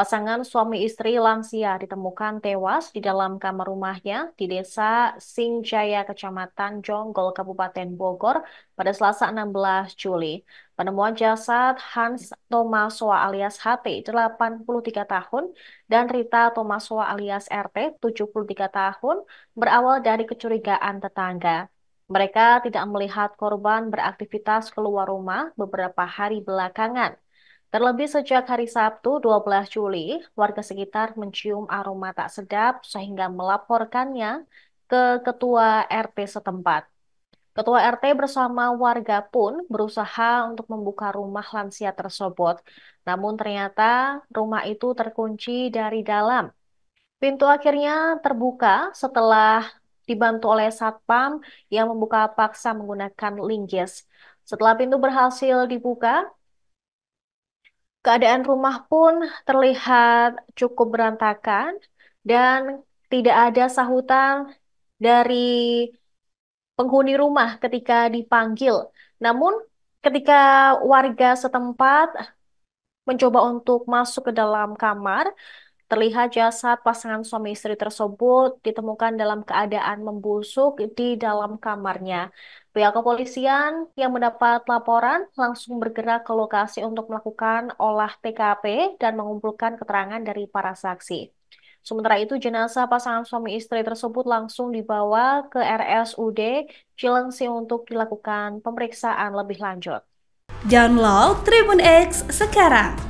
Pasangan suami istri lansia ditemukan tewas di dalam kamar rumahnya di desa Singjaya, Kecamatan Jonggol, Kabupaten Bogor pada Selasa 16 Juli. Penemuan jasad Hans Tomaswa alias HT 83 tahun dan Rita Tomaswa alias RT 73 tahun berawal dari kecurigaan tetangga. Mereka tidak melihat korban beraktivitas keluar rumah beberapa hari belakangan. Terlebih sejak hari Sabtu 12 Juli, warga sekitar mencium aroma tak sedap sehingga melaporkannya ke ketua RT setempat. Ketua RT bersama warga pun berusaha untuk membuka rumah lansia tersebut. Namun ternyata rumah itu terkunci dari dalam. Pintu akhirnya terbuka setelah dibantu oleh Satpam yang membuka paksa menggunakan linggis. Setelah pintu berhasil dibuka, Keadaan rumah pun terlihat cukup berantakan dan tidak ada sahutan dari penghuni rumah ketika dipanggil. Namun, ketika warga setempat mencoba untuk masuk ke dalam kamar, Terlihat jasad pasangan suami istri tersebut ditemukan dalam keadaan membusuk di dalam kamarnya. Pihak kepolisian yang mendapat laporan langsung bergerak ke lokasi untuk melakukan olah TKP dan mengumpulkan keterangan dari para saksi. Sementara itu, jenazah pasangan suami istri tersebut langsung dibawa ke RSUD Cilengsi untuk dilakukan pemeriksaan lebih lanjut. Download Tribun X sekarang